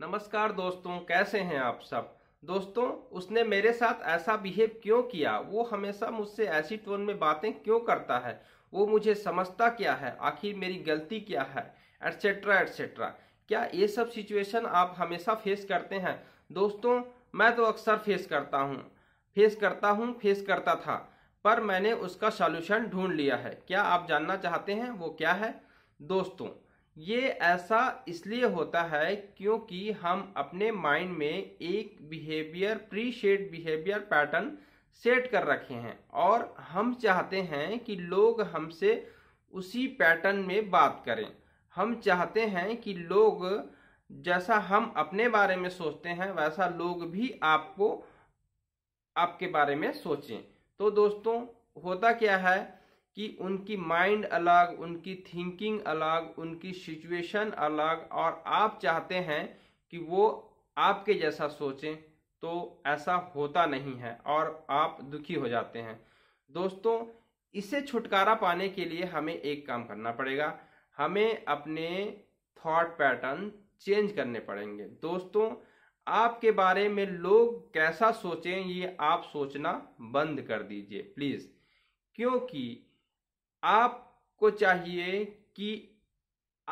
नमस्कार दोस्तों कैसे हैं आप सब दोस्तों उसने मेरे साथ ऐसा बिहेव क्यों किया वो हमेशा मुझसे ऐसी टोन में बातें क्यों करता है वो मुझे समझता क्या है आखिर मेरी गलती क्या है एट्सेट्रा एट्सेट्रा क्या ये सब सिचुएशन आप हमेशा फेस करते हैं दोस्तों मैं तो अक्सर फेस करता हूँ फेस करता हूँ फेस करता था पर मैंने उसका सॉल्यूशन ढूंढ लिया है क्या आप जानना चाहते हैं वो क्या है दोस्तों ये ऐसा इसलिए होता है क्योंकि हम अपने माइंड में एक behaviour pre shed behaviour pattern set कर रखे हैं और हम चाहते हैं कि लोग हमसे उसी पैटर्न में बात करें हम चाहते हैं कि लोग जैसा हम अपने बारे में सोचते हैं वैसा लोग भी आपको आपके बारे में सोचें तो दोस्तों होता क्या है कि उनकी माइंड अलग उनकी थिंकिंग अलग उनकी सिचुएशन अलग और आप चाहते हैं कि वो आपके जैसा सोचें तो ऐसा होता नहीं है और आप दुखी हो जाते हैं दोस्तों इसे छुटकारा पाने के लिए हमें एक काम करना पड़ेगा हमें अपने थॉट पैटर्न चेंज करने पड़ेंगे दोस्तों आपके बारे में लोग कैसा सोचें ये आप सोचना बंद कर दीजिए प्लीज़ क्योंकि आपको चाहिए कि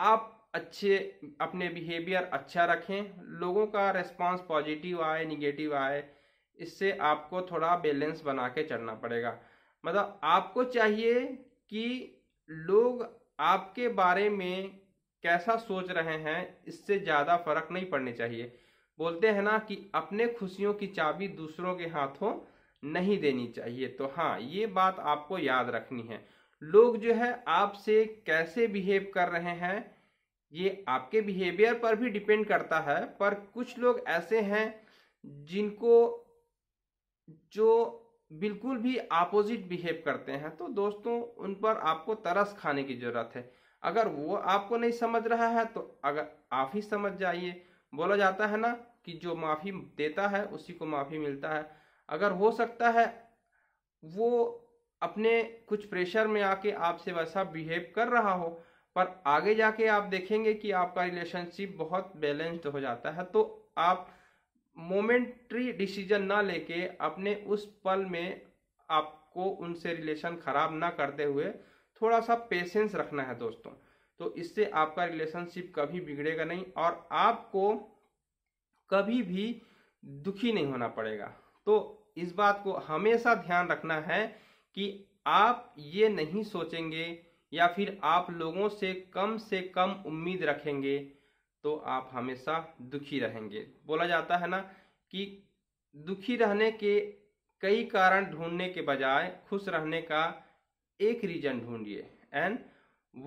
आप अच्छे अपने बिहेवियर अच्छा रखें लोगों का रेस्पॉन्स पॉजिटिव आए निगेटिव आए इससे आपको थोड़ा बैलेंस बना के चढ़ना पड़ेगा मतलब आपको चाहिए कि लोग आपके बारे में कैसा सोच रहे हैं इससे ज़्यादा फर्क नहीं पड़नी चाहिए बोलते हैं ना कि अपने खुशियों की चाबी दूसरों के हाथों नहीं देनी चाहिए तो हाँ ये बात आपको याद रखनी है लोग जो है आपसे कैसे बिहेव कर रहे हैं ये आपके बिहेवियर पर भी डिपेंड करता है पर कुछ लोग ऐसे हैं जिनको जो बिल्कुल भी आपोजिट बिहेव करते हैं तो दोस्तों उन पर आपको तरस खाने की ज़रूरत है अगर वो आपको नहीं समझ रहा है तो अगर आप ही समझ जाइए बोला जाता है ना कि जो माफ़ी देता है उसी को माफ़ी मिलता है अगर हो सकता है वो अपने कुछ प्रेशर में आके आपसे वैसा बिहेव कर रहा हो पर आगे जाके आप देखेंगे कि आपका रिलेशनशिप बहुत बैलेंस्ड हो जाता है तो आप मोमेंट्री डिसीजन ना लेके अपने उस पल में आपको उनसे रिलेशन खराब ना करते हुए थोड़ा सा पेशेंस रखना है दोस्तों तो इससे आपका रिलेशनशिप कभी बिगड़ेगा नहीं और आपको कभी भी दुखी नहीं होना पड़ेगा तो इस बात को हमेशा ध्यान रखना है कि आप ये नहीं सोचेंगे या फिर आप लोगों से कम से कम उम्मीद रखेंगे तो आप हमेशा दुखी रहेंगे बोला जाता है ना कि दुखी रहने के कई कारण ढूंढने के बजाय खुश रहने का एक रीजन ढूंढिए and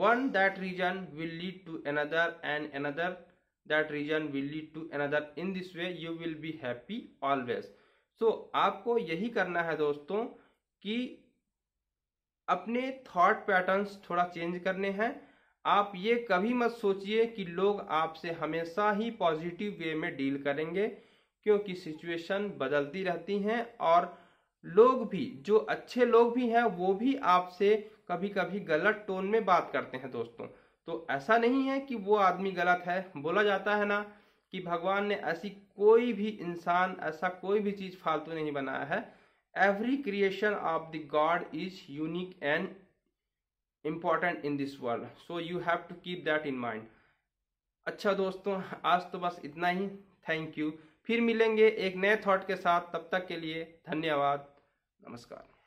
one that reason will lead to another and another that reason will lead to another in this way you will be happy always so आपको यही करना है दोस्तों कि अपने थॉट पैटर्न्स थोड़ा चेंज करने हैं आप ये कभी मत सोचिए कि लोग आपसे हमेशा ही पॉजिटिव वे में डील करेंगे क्योंकि सिचुएशन बदलती रहती हैं और लोग भी जो अच्छे लोग भी हैं वो भी आपसे कभी कभी गलत टोन में बात करते हैं दोस्तों तो ऐसा नहीं है कि वो आदमी गलत है बोला जाता है ना कि भगवान ने ऐसी कोई भी इंसान ऐसा कोई भी चीज़ फालतू नहीं बनाया है every creation of the god is unique and important in this world so you have to keep that in mind अच्छा दोस्तों आज तो बस इतना ही थैंक यू फिर मिलेंगे एक नए थॉट के साथ तब तक के लिए धन्यवाद नमस्कार